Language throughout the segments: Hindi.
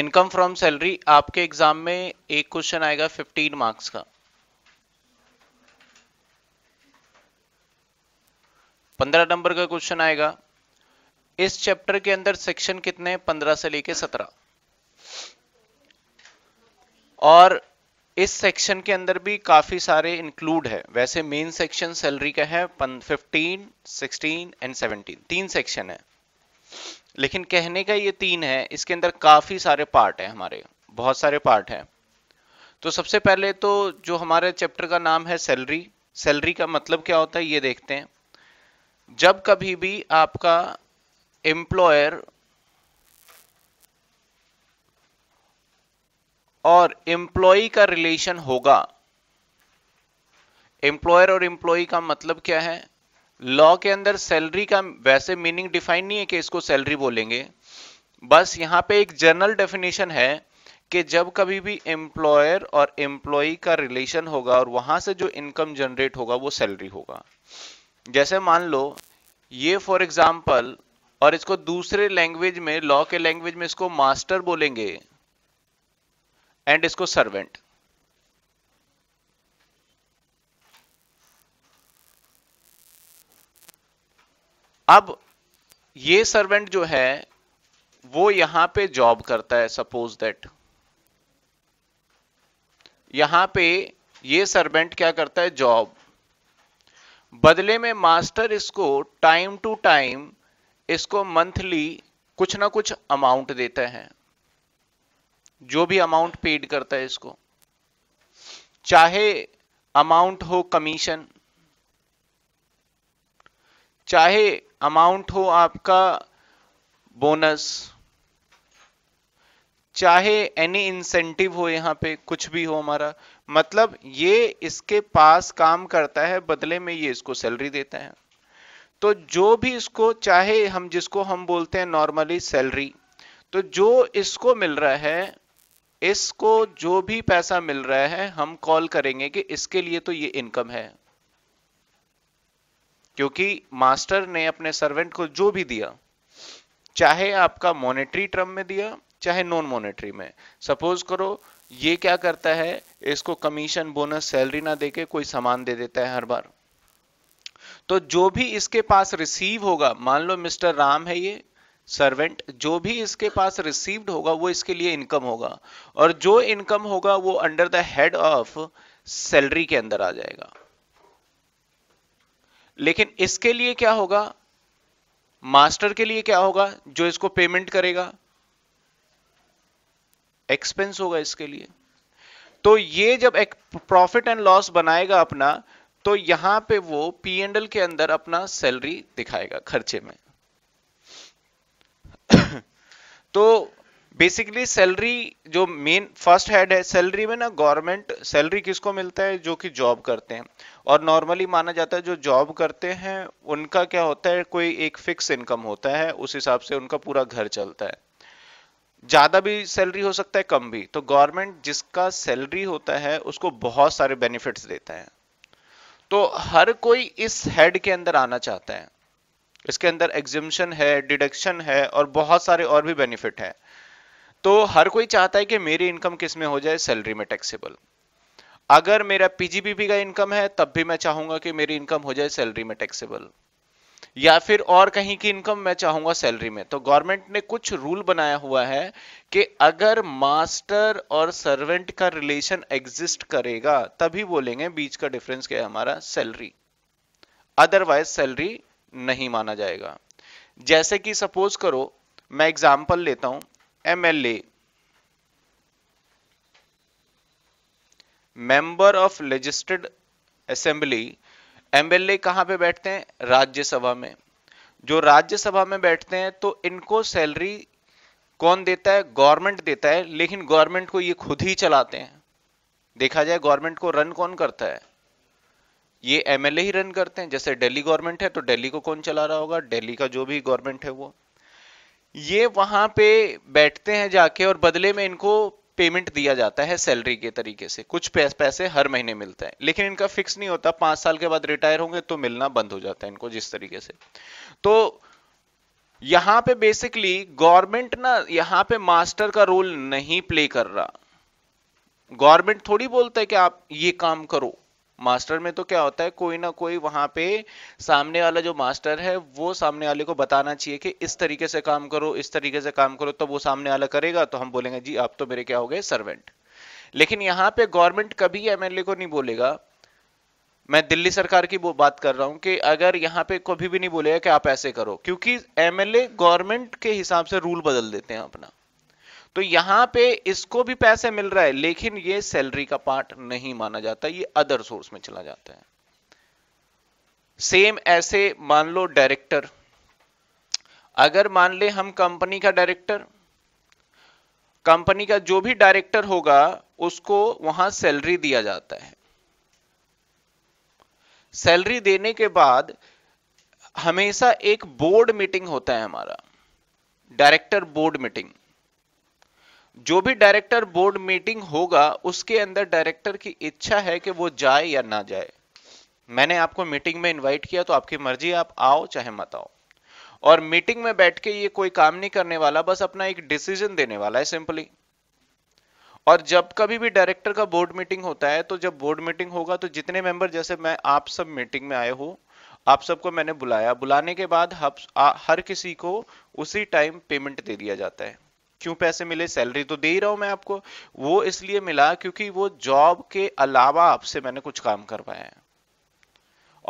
इनकम फ्रॉम सैलरी आपके एग्जाम में एक क्वेश्चन आएगा 15 मार्क्स का 15 नंबर का क्वेश्चन आएगा इस चैप्टर के अंदर सेक्शन कितने 15 से लेके 17 और इस सेक्शन के अंदर भी काफी सारे इंक्लूड है वैसे मेन सेक्शन सैलरी का है 15, 16 एंड 17 तीन सेक्शन है लेकिन कहने का ये तीन है इसके अंदर काफी सारे पार्ट है हमारे बहुत सारे पार्ट है तो सबसे पहले तो जो हमारे चैप्टर का नाम है सैलरी सैलरी का मतलब क्या होता है ये देखते हैं जब कभी भी आपका एम्प्लॉयर और एम्प्लॉय का रिलेशन होगा एम्प्लॉयर और एम्प्लॉय का मतलब क्या है लॉ के अंदर सैलरी का वैसे मीनिंग डिफाइन नहीं है कि इसको सैलरी बोलेंगे बस यहाँ पे एक जनरल डेफिनेशन है कि जब कभी भी एम्प्लॉयर और एम्प्लॉय का रिलेशन होगा और वहां से जो इनकम जनरेट होगा वो सैलरी होगा जैसे मान लो ये फॉर एग्जाम्पल और इसको दूसरे लैंग्वेज में लॉ के लैंग्वेज में इसको मास्टर बोलेंगे एंड इसको सर्वेंट अब ये सर्वेंट जो है वो यहां पे जॉब करता है सपोज दैट यहां पे ये सर्वेंट क्या करता है जॉब बदले में मास्टर इसको टाइम टू टाइम इसको मंथली कुछ ना कुछ अमाउंट देता है जो भी अमाउंट पेड करता है इसको चाहे अमाउंट हो कमीशन चाहे अमाउंट हो आपका बोनस चाहे एनी इंसेंटिव हो यहाँ पे कुछ भी हो हमारा मतलब ये इसके पास काम करता है बदले में ये इसको सैलरी देता है तो जो भी इसको चाहे हम जिसको हम बोलते हैं नॉर्मली सैलरी तो जो इसको मिल रहा है इसको जो भी पैसा मिल रहा है हम कॉल करेंगे कि इसके लिए तो ये इनकम है क्योंकि मास्टर ने अपने सर्वेंट को जो भी दिया चाहे आपका मॉनेटरी टर्म में दिया चाहे नॉन मॉनेटरी में सपोज करो ये क्या करता है इसको कमीशन बोनस सैलरी ना देके कोई सामान दे देता है हर बार तो जो भी इसके पास रिसीव होगा मान लो मिस्टर राम है ये सर्वेंट जो भी इसके पास रिसीव्ड होगा वो इसके लिए इनकम होगा और जो इनकम होगा वो under the head of salary के अंदर आ जाएगा लेकिन इसके लिए क्या होगा मास्टर के लिए क्या होगा जो इसको पेमेंट करेगा एक्सपेंस होगा इसके लिए तो ये जब एक प्रॉफिट एंड लॉस बनाएगा अपना तो यहां पे वो पी एंड एल के अंदर अपना सैलरी दिखाएगा खर्चे में तो बेसिकली सैलरी जो मेन फर्स्ट हेड है सैलरी में ना गवर्नमेंट सैलरी किसको मिलता है जो कि जॉब करते हैं और नॉर्मली माना जाता है जो जॉब करते हैं उनका क्या होता है कोई एक फिक्स इनकम होता है उस हिसाब से उनका पूरा घर चलता है ज़्यादा भी सैलरी हो सकता है कम भी तो गवर्नमेंट जिसका सैलरी होता है उसको बहुत सारे बेनिफिट्स देता है तो हर कोई इस हेड के अंदर आना चाहता है इसके अंदर एग्जिम्शन है डिडक्शन है और बहुत सारे और भी बेनिफिट है तो हर कोई चाहता है कि मेरी इनकम किस में हो जाए सैलरी में टैक्सेबल अगर मेरा पीजीबीपी का इनकम है तब भी मैं चाहूंगा कि मेरी इनकम हो जाए सैलरी में टैक्सेबल या फिर और कहीं की इनकम मैं चाहूंगा सैलरी में तो गवर्नमेंट ने कुछ रूल बनाया हुआ है कि अगर मास्टर और सर्वेंट का रिलेशन एग्जिस्ट करेगा तभी बोलेंगे बीच का डिफरेंस क्या है हमारा सैलरी अदरवाइज सैलरी नहीं माना जाएगा जैसे कि सपोज करो मैं एग्जाम्पल लेता हूं MLA member of legislative assembly MLA कहां पे बैठते हैं राज्यसभा में जो राज्यसभा में बैठते हैं तो इनको सैलरी कौन देता है गवर्नमेंट देता है लेकिन गवर्नमेंट को ये खुद ही चलाते हैं देखा जाए गवर्नमेंट को रन कौन करता है ये एमएलए ही रन करते हैं जैसे दिल्ली गवर्नमेंट है तो दिल्ली को कौन चला रहा होगा दिल्ली का जो भी गवर्नमेंट है वो ये वहां पे बैठते हैं जाके और बदले में इनको पेमेंट दिया जाता है सैलरी के तरीके से कुछ पैसे हर महीने मिलते हैं लेकिन इनका फिक्स नहीं होता पांच साल के बाद रिटायर होंगे तो मिलना बंद हो जाता है इनको जिस तरीके से तो यहां पे बेसिकली गवर्नमेंट ना यहां पे मास्टर का रोल नहीं प्ले कर रहा गवर्नमेंट थोड़ी बोलता है कि आप ये काम करो मास्टर में तो क्या होता है कोई ना कोई वहां पे सामने वाला जो मास्टर है वो सामने वाले को बताना चाहिए कि इस तरीके से काम करो इस तरीके से काम करो तो वो सामने वाला करेगा तो हम बोलेंगे जी आप तो मेरे क्या हो गए सर्वेंट लेकिन यहाँ पे गवर्नमेंट कभी एमएलए को नहीं बोलेगा मैं दिल्ली सरकार की बात कर रहा हूं कि अगर यहाँ पे कभी भी नहीं बोलेगा कि आप ऐसे करो क्योंकि एमएलए गवर्नमेंट के हिसाब से रूल बदल देते हैं अपना तो यहां पे इसको भी पैसे मिल रहा है लेकिन ये सैलरी का पार्ट नहीं माना जाता ये अदर सोर्स में चला जाता है सेम ऐसे मान लो डायरेक्टर अगर मान ले हम कंपनी का डायरेक्टर कंपनी का जो भी डायरेक्टर होगा उसको वहां सैलरी दिया जाता है सैलरी देने के बाद हमेशा एक बोर्ड मीटिंग होता है हमारा डायरेक्टर बोर्ड मीटिंग जो भी डायरेक्टर बोर्ड मीटिंग होगा उसके अंदर डायरेक्टर की इच्छा है कि वो जाए या ना जाए मैंने आपको मीटिंग में इनवाइट किया तो आपकी मर्जी आप आओ चाहे मत आओ और मीटिंग में बैठ के ये कोई काम नहीं करने वाला बस अपना एक डिसीजन देने वाला है सिंपली और जब कभी भी डायरेक्टर का बोर्ड मीटिंग होता है तो जब बोर्ड मीटिंग होगा तो जितने मेंबर जैसे मैं आप सब मीटिंग में आए हो आप सबको मैंने बुलाया बुलाने के बाद हर किसी को उसी टाइम पेमेंट दे दिया जाता है क्यों पैसे मिले सैलरी तो दे ही रहा हूं मैं आपको वो इसलिए मिला क्योंकि वो जॉब के अलावा आपसे मैंने कुछ काम करवाया है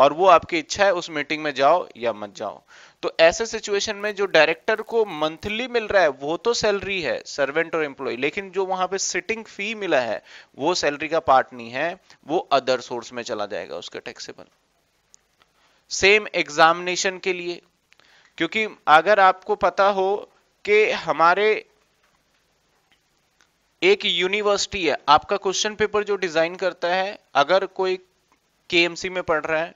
और वो आपकी इच्छा है उस मीटिंग में जाओ या मत जाओ तो ऐसे सिचुएशन में जो डायरेक्टर को मंथली मिल रहा है वो तो सैलरी है सर्वेंट और एम्प्लॉय लेकिन जो वहां पे सिटिंग फी मिला है वो सैलरी का पार्ट नहीं है वो अदर सोर्स में चला जाएगा उसके टैक्सेबल सेम एग्जामिनेशन के लिए क्योंकि अगर आपको पता हो कि हमारे एक यूनिवर्सिटी है आपका क्वेश्चन पेपर जो डिजाइन करता है अगर कोई केएमसी में पढ़ रहा है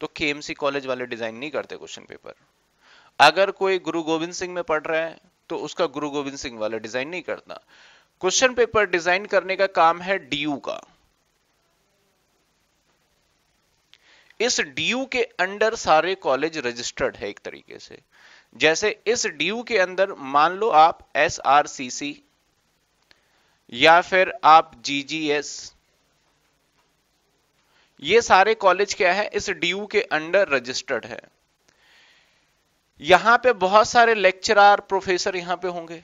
तो केएमसी कॉलेज वाले डिजाइन नहीं करते क्वेश्चन पेपर अगर कोई गुरु गोविंद सिंह में पढ़ रहा है तो उसका गुरु गोविंद सिंह वाला डिजाइन नहीं करता क्वेश्चन पेपर डिजाइन करने का काम है डीयू का इस डीयू के अंडर सारे कॉलेज रजिस्टर्ड है एक तरीके से जैसे इस डीयू के अंदर मान लो आप एस आर सी सी या फिर आप जीजीएस ये सारे कॉलेज क्या है इस ड्यू के अंडर रजिस्टर्ड है यहां पे बहुत सारे लेक्चरर प्रोफेसर यहां पे होंगे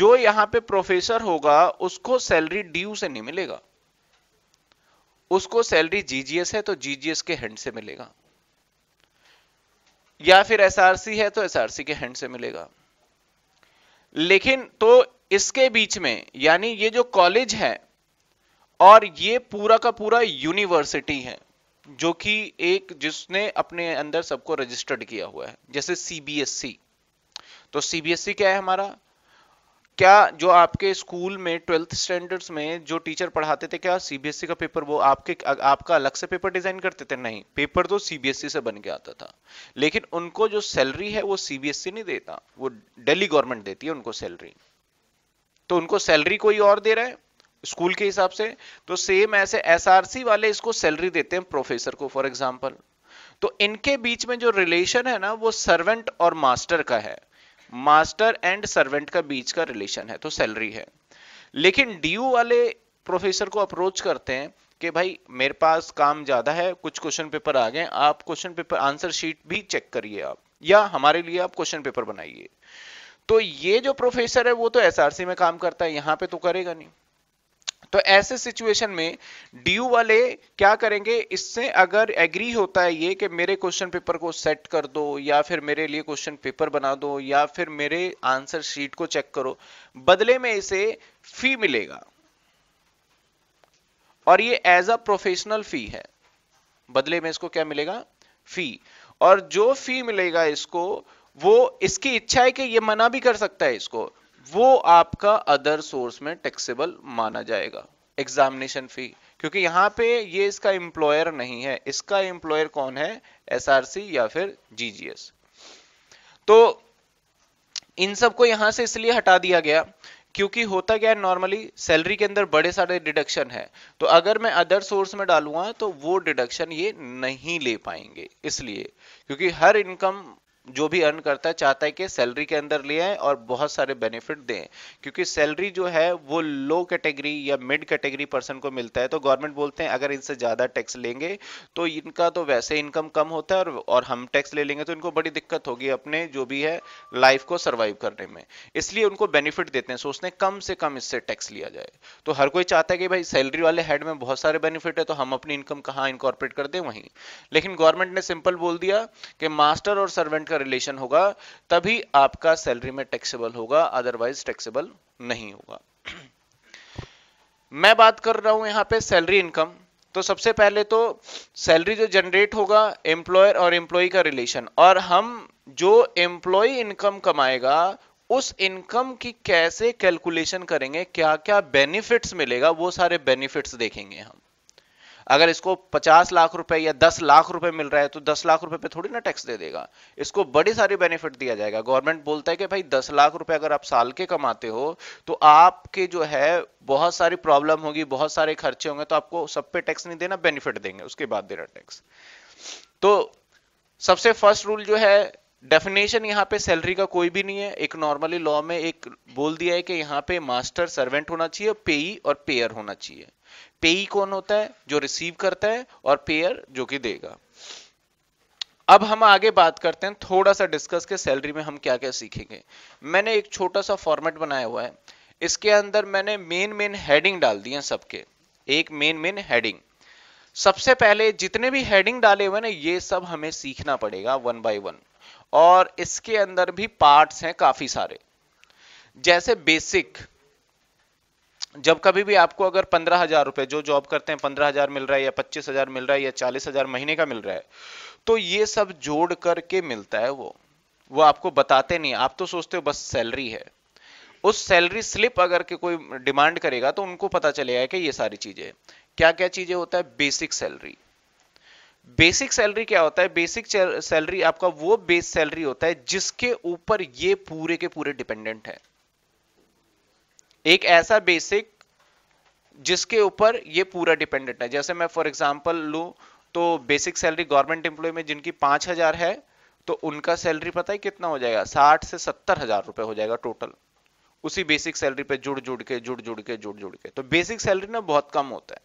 जो यहां पे प्रोफेसर होगा उसको सैलरी ड्यू से नहीं मिलेगा उसको सैलरी जीजीएस है तो जीजीएस के हैंड से मिलेगा या फिर एसआरसी है तो एसआरसी के हैंड से मिलेगा लेकिन तो इसके बीच में यानी ये जो कॉलेज है और ये पूरा का पूरा यूनिवर्सिटी है जो कि एक जिसने अपने अंदर सबको रजिस्टर्ड किया हुआ है जैसे सीबीएसई e। तो सीबीएसई e क्या है हमारा क्या जो आपके स्कूल में ट्वेल्थ स्टैंडर्ड्स में जो टीचर पढ़ाते थे क्या सीबीएसई e का पेपर वो आपके आपका अलग से पेपर डिजाइन करते थे नहीं पेपर तो सीबीएसई से बन के आता था लेकिन उनको जो सैलरी है वो सीबीएसई नहीं देता वो दिल्ली गवर्नमेंट देती है उनको सैलरी तो उनको सैलरी कोई और दे रहा है स्कूल के हिसाब से तो सेम ऐसे एसआरसी वाले इसको सैलरी देते हैं प्रोफेसर को फॉर एग्जांपल तो इनके बीच में जो रिलेशन है ना वो सर्वेंट और मास्टर का है मास्टर एंड सर्वेंट का बीच का रिलेशन है तो सैलरी है लेकिन डीयू वाले प्रोफेसर को अप्रोच करते हैं कि भाई मेरे पास काम ज्यादा है कुछ क्वेश्चन पेपर आ गए आप क्वेश्चन पेपर आंसर शीट भी चेक करिए आप या हमारे लिए आप क्वेश्चन पेपर बनाइए तो ये जो प्रोफेसर है वो तो एसआरसी में काम करता है यहां पे तो करेगा नहीं तो ऐसे सिचुएशन में डीयू वाले क्या करेंगे इससे अगर एग्री होता है ये कि मेरे क्वेश्चन पेपर को सेट कर दो या फिर मेरे लिए क्वेश्चन पेपर बना दो या फिर मेरे आंसर शीट को चेक करो बदले में इसे फी मिलेगा और ये एज अ प्रोफेशनल फी है बदले में इसको क्या मिलेगा फी और जो फी मिलेगा इसको वो इसकी इच्छा है कि ये मना भी कर सकता है इसको वो आपका अदर सोर्स में टैक्सेबल माना जाएगा एग्जामिनेशन फी क्योंकि यहाँ पे ये इसका एम्प्लॉयर नहीं है इसका एम्प्लॉयर कौन है एसआरसी या फिर जीजीएस तो इन सब को यहां से इसलिए हटा दिया गया क्योंकि होता क्या है नॉर्मली सैलरी के अंदर बड़े सारे डिडक्शन है तो अगर मैं अदर सोर्स में डालूंगा तो वो डिडक्शन ये नहीं ले पाएंगे इसलिए क्योंकि हर इनकम जो भी अर्न करता है चाहता है कि सैलरी के अंदर ले आए और बहुत सारे बेनिफिट दें क्योंकि सैलरी जो है वो लो कैटेगरी या मिड कैटेगरी पर्सन को मिलता है तो गवर्नमेंट बोलते हैं अगर इनसे ज़्यादा टैक्स लेंगे तो इनका तो वैसे इनकम कम होता है और, और हम टैक्स ले लेंगे तो इनको बड़ी दिक्कत होगी अपने जो भी है लाइफ को सर्वाइव करने में इसलिए उनको बेनिफिट देते हैं सोचते हैं कम से कम इससे टैक्स लिया जाए तो हर कोई चाहता है कि भाई सैलरी वाले हेड में बहुत सारे बेनिफिट है तो हम अपनी इनकम कहाँ इनकॉर्पोरेट कर दें वहीं लेकिन गवर्नमेंट ने सिंपल बोल दिया कि मास्टर और सर्वेंट का रिलेशन होगा तभी आपका सैलरी में टैक्सेबल होगा अदरवाइज टैक्सेबल नहीं होगा मैं बात कर रहा हूं यहां पे सैलरी इनकम तो सबसे पहले तो सैलरी जो जनरेट होगा एम्प्लॉयर और एम्प्लॉय का रिलेशन और हम जो एम्प्लॉय इनकम कमाएगा उस इनकम की कैसे कैलकुलेशन करेंगे क्या क्या बेनिफिट्स मिलेगा वो सारे बेनिफिट्स देखेंगे हम अगर इसको 50 लाख रुपए या 10 लाख रुपए मिल रहा है तो 10 लाख रुपए पे थोड़ी ना टैक्स दे देगा इसको बड़ी सारी बेनिफिट दिया जाएगा गवर्नमेंट बोलता है कि भाई 10 लाख रुपए अगर आप साल के कमाते हो तो आपके जो है बहुत सारी प्रॉब्लम होगी बहुत सारे खर्चे होंगे तो आपको सब पे टैक्स नहीं देना बेनिफिट देंगे उसके बाद देना टैक्स तो सबसे फर्स्ट रूल जो है डेफिनेशन यहाँ पे सैलरी का कोई भी नहीं है एक नॉर्मली लॉ में एक बोल दिया है कि यहाँ पे मास्टर सर्वेंट होना चाहिए पेई और पेयर होना चाहिए पे कौन होता है जो रिसीव करता है और पेयर जो कि देगा अब हम आगे बात करते हैं थोड़ा सा डिस्कस के सैलरी में हम क्या क्या सीखेंगे मैंने एक छोटा सा फॉर्मेट बनाया हुआ है इसके अंदर मैंने मेन मेन हेडिंग डाल दी है सबके एक मेन मेन हेडिंग सबसे पहले जितने भी हेडिंग डाले हुए ना ये सब हमें सीखना पड़ेगा वन बाय वन और इसके अंदर भी पार्ट्स हैं काफी सारे जैसे बेसिक जब कभी भी आपको अगर पंद्रह हजार रुपए जो जॉब करते हैं पंद्रह हजार मिल रहा है या पच्चीस हजार मिल रहा है या चालीस हजार महीने का मिल रहा है तो ये सब जोड़ करके मिलता है वो वो आपको बताते नहीं आप तो सोचते हो बस सैलरी है उस सैलरी स्लिप अगर के कोई डिमांड करेगा तो उनको पता चलेगा कि ये सारी चीजें क्या क्या चीजें होता है बेसिक सैलरी बेसिक सैलरी क्या होता है बेसिक सैलरी आपका वो बेस सैलरी होता है जिसके ऊपर ये पूरे के पूरे डिपेंडेंट है एक ऐसा बेसिक जिसके ऊपर ये पूरा डिपेंडेंट है जैसे मैं फॉर एग्जांपल लू तो बेसिक सैलरी गवर्नमेंट एम्प्लॉय में जिनकी पांच हज़ार है तो उनका सैलरी पता है कितना हो जाएगा साठ से सत्तर हज़ार रुपए हो जाएगा टोटल उसी बेसिक सैलरी पे जुड़ जुड़ के जुड़ जुड़ के जुड़ जुड़ के तो बेसिक सैलरी ना बहुत कम होता है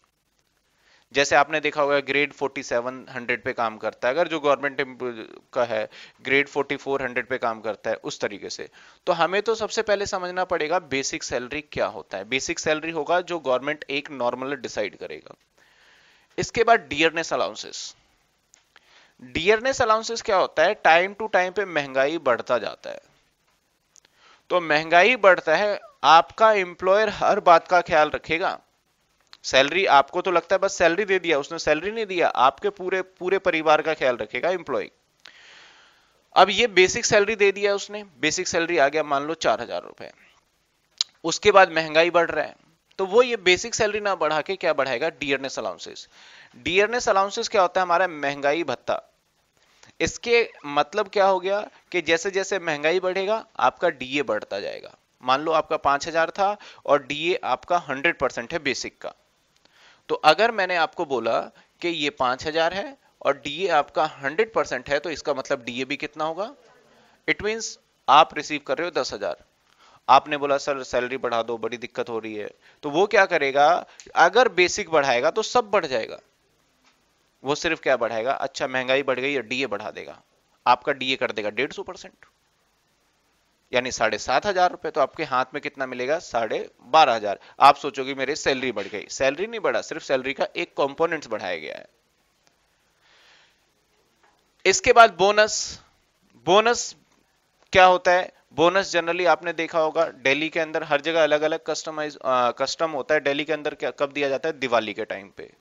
जैसे आपने देखा होगा ग्रेड 4700 पे काम करता है अगर जो गवर्नमेंट का है ग्रेड 4400 पे काम करता है उस तरीके से तो हमें तो सबसे पहले समझना पड़ेगा बेसिक सैलरी क्या होता है बेसिक सैलरी होगा जो गवर्नमेंट एक नॉर्मल डिसाइड करेगा इसके बाद डियरनेस अलाउंसेस डियरनेस अलाउंसेस क्या होता है टाइम टू टाइम पे महंगाई बढ़ता जाता है तो महंगाई बढ़ता है आपका एम्प्लॉयर हर बात का ख्याल रखेगा सैलरी आपको तो लगता है बस सैलरी दे दिया उसने सैलरी नहीं दिया आपके पूरे पूरे परिवार का ख्याल रखेगा एम्प्लॉय अब ये बेसिक सैलरी दे दिया उसने बेसिक सैलरी आ गया मान लो चार हजार रुपए उसके बाद महंगाई बढ़ रहा है तो वो ये बेसिक सैलरी ना बढ़ा के क्या बढ़ाएगा डीएनएस अलाउंसेस डीएनएस अलाउंसेस क्या होता है हमारा महंगाई भत्ता इसके मतलब क्या हो गया कि जैसे जैसे महंगाई बढ़ेगा आपका डीए बढ़ता जाएगा मान लो आपका पांच हजार था और डीए आपका हंड्रेड परसेंट है बेसिक का तो अगर मैंने आपको बोला कि ये पांच हजार है और डीए आपका हंड्रेड परसेंट है तो इसका मतलब डीए भी कितना होगा इट मीन्स आप रिसीव कर रहे हो दस हजार आपने बोला सर सैलरी बढ़ा दो बड़ी दिक्कत हो रही है तो वो क्या करेगा अगर बेसिक बढ़ाएगा तो सब बढ़ जाएगा वो सिर्फ क्या बढ़ाएगा अच्छा महंगाई बढ़ गई और डीए बढ़ा देगा आपका डीए कर देगा डेढ़ सौ परसेंट यानी साढ़े सात हजार रुपए तो आपके हाथ में कितना मिलेगा साढ़े बारह हजार आप सोचोगे मेरे सैलरी बढ़ गई सैलरी नहीं बढ़ा सिर्फ सैलरी का एक कॉम्पोनेंट बढ़ाया गया है इसके बाद बोनस बोनस क्या होता है बोनस जनरली आपने देखा होगा दिल्ली के अंदर हर जगह अलग अलग कस्टमाइज कस्टम होता है दिल्ली के अंदर क्या कब दिया जाता है दिवाली के टाइम पे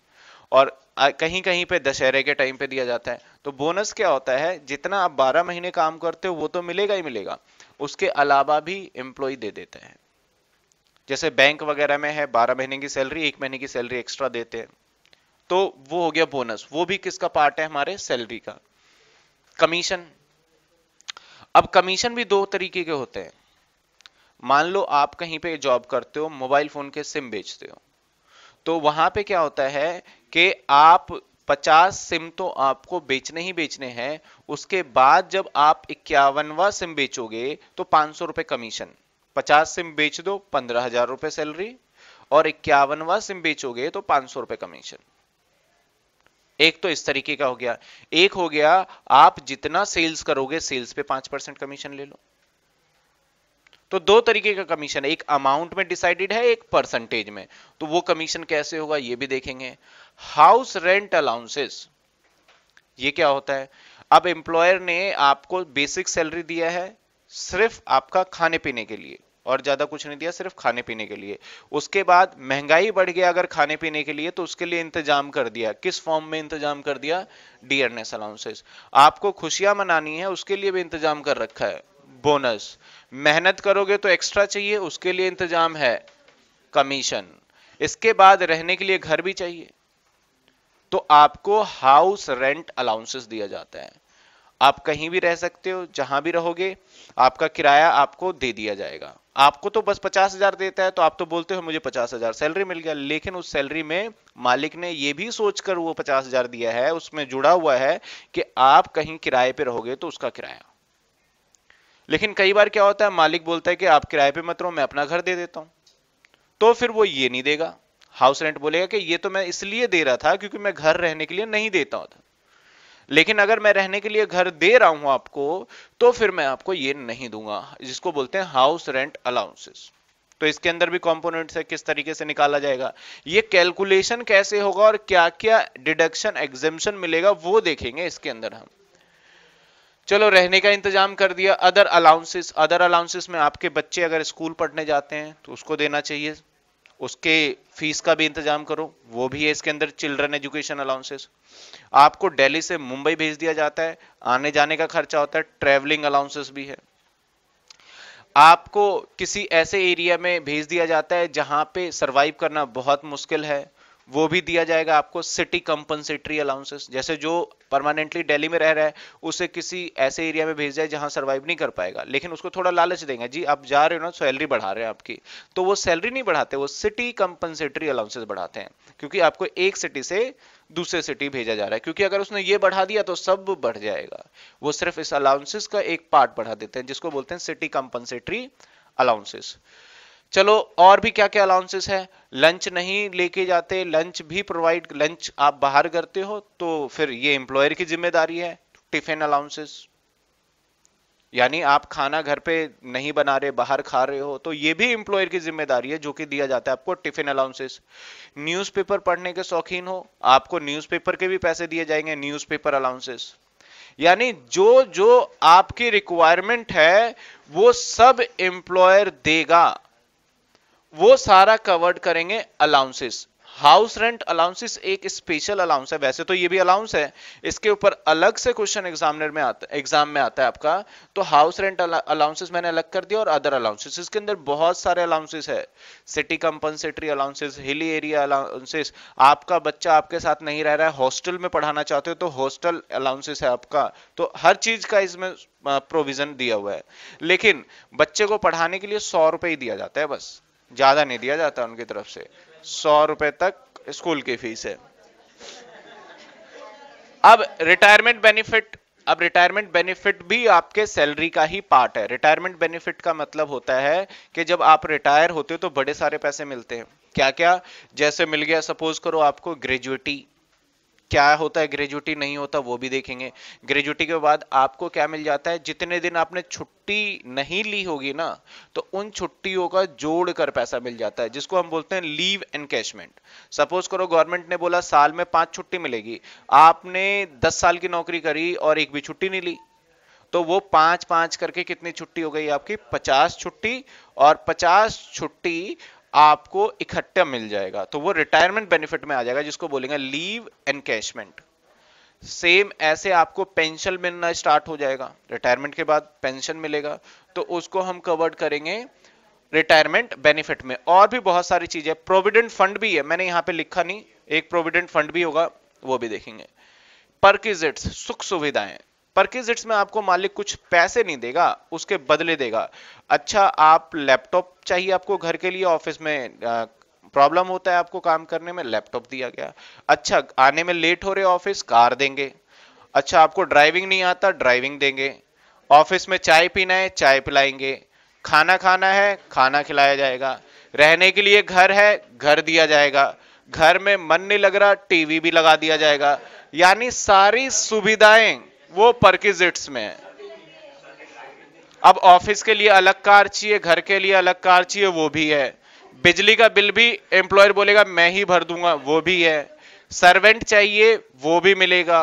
और कहीं कहीं पे दशहरे के टाइम पे दिया जाता है तो बोनस क्या होता है जितना आप 12 महीने काम करते हो वो तो मिलेगा ही मिलेगा उसके अलावा भी एम्प्लॉय दे देते हैं जैसे बैंक वगैरह में है 12 महीने की सैलरी एक महीने की सैलरी एक्स्ट्रा देते हैं तो वो हो गया बोनस वो भी किसका पार्ट है हमारे सैलरी का कमीशन अब कमीशन भी दो तरीके के होते हैं मान लो आप कहीं पे जॉब करते हो मोबाइल फोन के सिम बेचते हो तो वहां पे क्या होता है कि आप 50 सिम तो आपको बेचने ही बेचने हैं उसके बाद जब आप इक्यावनवा सिम बेचोगे तो पांच सौ रुपए कमीशन 50 सिम बेच दो पंद्रह हजार रुपए सैलरी और इक्यावनवा सिम बेचोगे तो पांच सौ रुपए कमीशन एक तो इस तरीके का हो गया एक हो गया आप जितना सेल्स करोगे सेल्स पे पांच परसेंट कमीशन ले लो तो दो तरीके का कमीशन है एक अमाउंट में डिसाइडेड है एक परसेंटेज में तो वो कमीशन कैसे होगा ये भी देखेंगे हाउस रेंट अलाउंसेस ये क्या होता है अब एम्प्लॉयर ने आपको बेसिक सैलरी दिया है सिर्फ आपका खाने पीने के लिए और ज्यादा कुछ नहीं दिया सिर्फ खाने पीने के लिए उसके बाद महंगाई बढ़ गया अगर खाने पीने के लिए तो उसके लिए इंतजाम कर दिया किस फॉर्म में इंतजाम कर दिया डीएनएस अलाउंसेस आपको खुशियां मनानी है उसके लिए भी इंतजाम कर रखा है बोनस मेहनत करोगे तो एक्स्ट्रा चाहिए उसके लिए इंतजाम है कमीशन इसके बाद रहने के लिए घर भी चाहिए तो आपको हाउस रेंट अलाउंसेस दिया जाता है आप कहीं भी रह सकते हो जहां भी रहोगे आपका किराया आपको दे दिया जाएगा आपको तो बस पचास हजार देता है तो आप तो बोलते हो मुझे पचास हजार सैलरी मिल गया लेकिन उस सैलरी में मालिक ने यह भी सोचकर वो पचास हजार दिया है उसमें जुड़ा हुआ है कि आप कहीं किराए पे रहोगे तो उसका किराया लेकिन कई बार क्या होता है मालिक बोलता है कि आप किराए पे मत रहो मैं अपना घर दे देता हूं तो फिर वो ये नहीं देगा हाउस रेंट बोलेगा कि ये तो मैं इसलिए दे रहा था क्योंकि मैं घर रहने के लिए नहीं देता होता लेकिन अगर मैं रहने के लिए घर दे रहा हूं आपको तो फिर मैं आपको ये नहीं दूंगा जिसको बोलते हैं हाउस रेंट अलाउंसेस तो इसके अंदर भी कंपोनेंट्स है किस तरीके से निकाला जाएगा ये कैलकुलेशन कैसे होगा और क्या क्या डिडक्शन एग्जेम्पन मिलेगा वो देखेंगे इसके अंदर हम चलो रहने का इंतजाम कर दिया अदर अलाउंसेस अदर अलाउंसेस में आपके बच्चे अगर स्कूल पढ़ने जाते हैं तो उसको देना चाहिए उसके फीस का भी इंतजाम करो वो भी है इसके अंदर चिल्ड्रन एजुकेशन अलाउंसेस आपको दिल्ली से मुंबई भेज दिया जाता है आने जाने का खर्चा होता है ट्रेवलिंग अलाउंसेस भी है आपको किसी ऐसे एरिया में भेज दिया जाता है जहां पे सरवाइव करना बहुत मुश्किल है वो भी दिया जाएगा आपको सिटी कंपनसेटरी अलाउंसेस जैसे जो परमानेंटली दिल्ली में रह रहा है उसे किसी ऐसे एरिया में भेज जाए जहां सर्वाइव नहीं कर पाएगा लेकिन उसको थोड़ा लालच देंगे जी आप जा रहे हो ना सैलरी बढ़ा रहे हैं आपकी तो वो सैलरी नहीं बढ़ाते वो सिटी कंपनसेटरी अलाउंसेस बढ़ाते हैं क्योंकि आपको एक सिटी से दूसरे सिटी भेजा जा रहा है क्योंकि अगर उसने ये बढ़ा दिया तो सब बढ़ जाएगा वो सिर्फ इस अलाउंसेस का एक पार्ट बढ़ा देते हैं जिसको बोलते हैं सिटी कंपनसेटरी अलाउंसेस चलो और भी क्या क्या अलाउंसेस है लंच नहीं लेके जाते लंच भी प्रोवाइड लंच आप बाहर करते हो तो फिर ये एम्प्लॉयर की जिम्मेदारी है टिफिन अलाउंसेस यानी आप खाना घर पे नहीं बना रहे बाहर खा रहे हो तो ये भी एम्प्लॉयर की जिम्मेदारी है जो कि दिया जाता है आपको टिफिन अलाउंसेस न्यूज़पेपर पढ़ने के शौकीन हो आपको न्यूज़पेपर के भी पैसे दिए जाएंगे न्यूज़पेपर अलाउंसेस यानी जो जो आपकी रिक्वायरमेंट है वो सब एम्प्लॉयर देगा वो सारा कवर्ड करेंगे अलाउंसेस हाउस रेंट अलाउंसेस एक स्पेशल अलाउंस है वैसे तो ये भी अलाउंस है इसके ऊपर अलग से क्वेश्चन एग्जामिनर में आता एग्जाम में आता है आपका तो हाउस रेंट अलाउंसेस मैंने अलग कर दिया और अदर अलाउंसेस इसके अंदर बहुत सारे अलाउंसेस है city compensatory allowances hilly area allowances आपका बच्चा आपके साथ नहीं रह रहा है हॉस्टल में पढ़ाना चाहते हो तो हॉस्टल अलाउंसेस है आपका तो हर चीज का इसमें प्रोविजन दिया हुआ है लेकिन बच्चे को पढ़ाने के लिए सौ रुपये ही दिया जाता है बस ज़्यादा नहीं दिया जाता उनकी तरफ से सौ रुपए तक स्कूल की फीस है अब रिटायरमेंट बेनिफिट अब रिटायरमेंट बेनिफिट भी आपके सैलरी का ही पार्ट है रिटायरमेंट बेनिफिट का मतलब होता है कि जब आप रिटायर होते हो तो बड़े सारे पैसे मिलते हैं क्या क्या जैसे मिल गया सपोज करो आपको ग्रेजुएटी क्या होता है ग्रेजुटी नहीं होता वो भी देखेंगे ग्रेजुटी के बाद आपको क्या मिल जाता है जितने दिन आपने छुट्टी नहीं ली होगी ना तो उन छुट्टियों का जोड़ कर पैसा मिल जाता है जिसको हम बोलते हैं लीव एनकैशमेंट सपोज करो गवर्नमेंट ने बोला साल में पांच छुट्टी मिलेगी आपने दस साल की नौकरी करी और एक भी छुट्टी नहीं ली तो वो पांच पांच करके कितनी छुट्टी हो गई आपकी पचास छुट्टी और पचास छुट्टी आपको इकट्ठा मिल जाएगा तो वो रिटायरमेंट बेनिफिट में आ जाएगा जिसको बोलेंगे लीव एनकैशमेंट सेम ऐसे आपको पेंशन मिलना स्टार्ट हो जाएगा रिटायरमेंट के बाद पेंशन मिलेगा तो उसको हम कवर्ड करेंगे रिटायरमेंट बेनिफिट में और भी बहुत सारी चीजें प्रोविडेंट फंड भी है मैंने यहां पे लिखा नहीं एक प्रोविडेंट फंड भी होगा वो भी देखेंगे परकिजिट्स सुख सुविधाएं परकिजिट्स में आपको मालिक कुछ पैसे नहीं देगा उसके बदले देगा अच्छा आप लैपटॉप चाहिए आपको घर के लिए ऑफिस में आ, प्रॉब्लम होता है आपको काम करने में लैपटॉप दिया गया अच्छा आने में लेट हो रहे ऑफिस कार देंगे अच्छा आपको ड्राइविंग नहीं आता ड्राइविंग देंगे ऑफिस में चाय पीना है चाय पिलाएंगे खाना खाना है खाना खिलाया जाएगा रहने के लिए घर है घर दिया जाएगा घर में मन नहीं लग रहा टीवी भी लगा दिया जाएगा यानी सारी सुविधाएं वो परकिजिट्स में है अब ऑफिस के लिए अलग कार चाहिए घर के लिए अलग कार चाहिए वो भी है बिजली का बिल भी एम्प्लॉयर बोलेगा मैं ही भर दूंगा वो भी है सर्वेंट चाहिए वो भी मिलेगा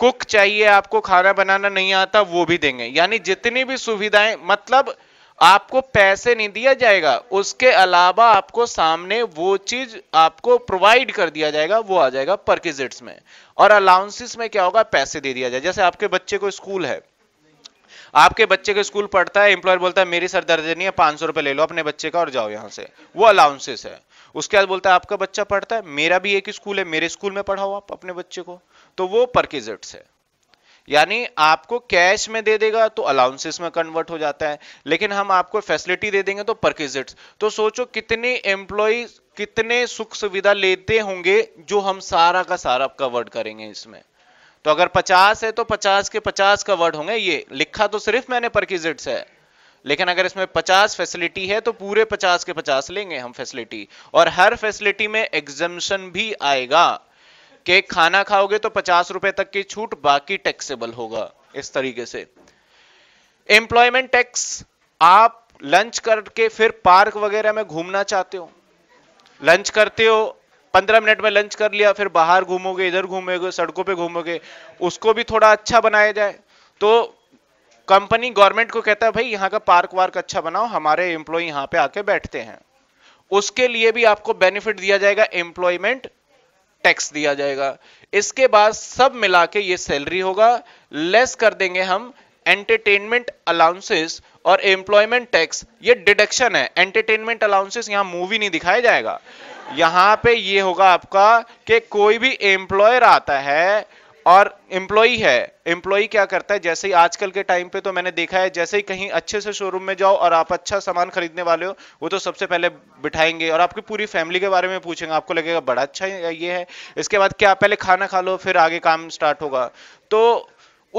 कुक चाहिए आपको खाना बनाना नहीं आता वो भी देंगे यानी जितनी भी सुविधाएं मतलब आपको पैसे नहीं दिया जाएगा उसके अलावा आपको सामने वो चीज आपको प्रोवाइड कर दिया जाएगा वो आ जाएगा परकिजिट्स में और अलाउंसेस में क्या होगा पैसे दे दिया जाए जैसे आपके बच्चे को स्कूल है आपके बच्चे के स्कूल पढ़ता है एम्प्लॉयर बोलता है मेरी सर दर्द नहीं है पांच सौ रुपए ले लो अपने बच्चे का और जाओ यहाँ से वो अलाउंसेस है उसके बाद बोलता है आपका बच्चा पढ़ता है मेरा भी एक स्कूल है मेरे स्कूल में पढ़ाओ आप अपने बच्चे को तो वो परकिजिट्स है यानी आपको कैश में दे देगा तो अलाउंसेस में कन्वर्ट हो जाता है लेकिन हम आपको फैसिलिटी दे देंगे तो परकेजिट तो सोचो कितने एम्प्लॉय कितने सुख सुविधा लेते होंगे जो हम सारा का सारा कवर्ड करेंगे इसमें तो अगर 50 है तो 50 के 50 कवर्ड होंगे ये लिखा तो सिर्फ मैंने परक्विजिट्स है लेकिन अगर इसमें 50 फैसिलिटी है तो पूरे 50 के 50 लेंगे हम फैसिलिटी और हर फैसिलिटी में एग्जम्पन भी आएगा कि खाना खाओगे तो पचास रुपए तक की छूट बाकी टैक्सेबल होगा इस तरीके से एम्प्लॉयमेंट टैक्स आप लंच करके फिर पार्क वगैरह में घूमना चाहते हो लंच करते हो पंद्रह मिनट में लंच कर लिया फिर बाहर घूमोगे इधर घूमोगे सड़कों पे घूमोगे उसको भी थोड़ा अच्छा बनाया जाए तो कंपनी गवर्नमेंट को कहता है भाई यहाँ का पार्क वार्क अच्छा बनाओ हमारे एम्प्लॉय यहाँ पे आके बैठते हैं उसके लिए भी आपको बेनिफिट दिया जाएगा एम्प्लॉयमेंट टैक्स दिया जाएगा इसके बाद सब मिला के ये सैलरी होगा लेस कर देंगे हम एंटरटेनमेंट अलाउंसेस और एम्प्लॉयमेंट टैक्स ये डिडक्शन है एंटरटेनमेंट अलाउंसेस यहाँ मूवी नहीं दिखाया जाएगा यहाँ पे ये होगा आपका कि कोई भी एम्प्लॉयर आता है और एम्प्लॉई है एम्प्लॉई क्या करता है जैसे ही आजकल के टाइम पे तो मैंने देखा है जैसे ही कहीं अच्छे से शोरूम में जाओ और आप अच्छा सामान खरीदने वाले हो वो तो सबसे पहले बिठाएंगे और आपकी पूरी फैमिली के बारे में पूछेंगे आपको लगेगा बड़ा अच्छा ये है इसके बाद क्या पहले खाना खा लो फिर आगे काम स्टार्ट होगा तो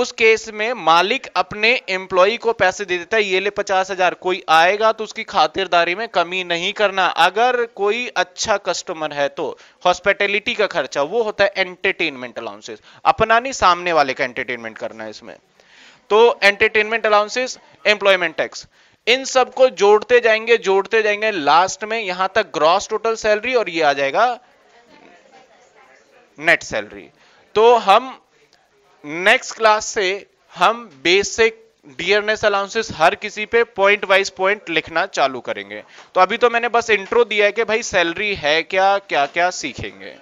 उस केस में मालिक अपने एम्प्लॉ को पैसे दे देता है ये ले पचास हजार कोई आएगा तो उसकी खातिरदारी में कमी नहीं करना अगर कोई अच्छा कस्टमर है तो हॉस्पिटैलिटी का खर्चा वो होता है एंटरटेनमेंट अलाउंसेस अपना नहीं सामने वाले का एंटरटेनमेंट करना है इसमें तो एंटरटेनमेंट अलाउंसेस एम्प्लॉयमेंट टैक्स इन सबको जोड़ते जाएंगे जोड़ते जाएंगे लास्ट में यहां तक ग्रॉस टोटल सैलरी और ये आ जाएगा नेट सैलरी तो हम नेक्स्ट क्लास से हम बेसिक डियरनेस अलाउंसेस हर किसी पे पॉइंट वाइज पॉइंट लिखना चालू करेंगे तो अभी तो मैंने बस इंट्रो दिया है कि भाई सैलरी है क्या क्या क्या सीखेंगे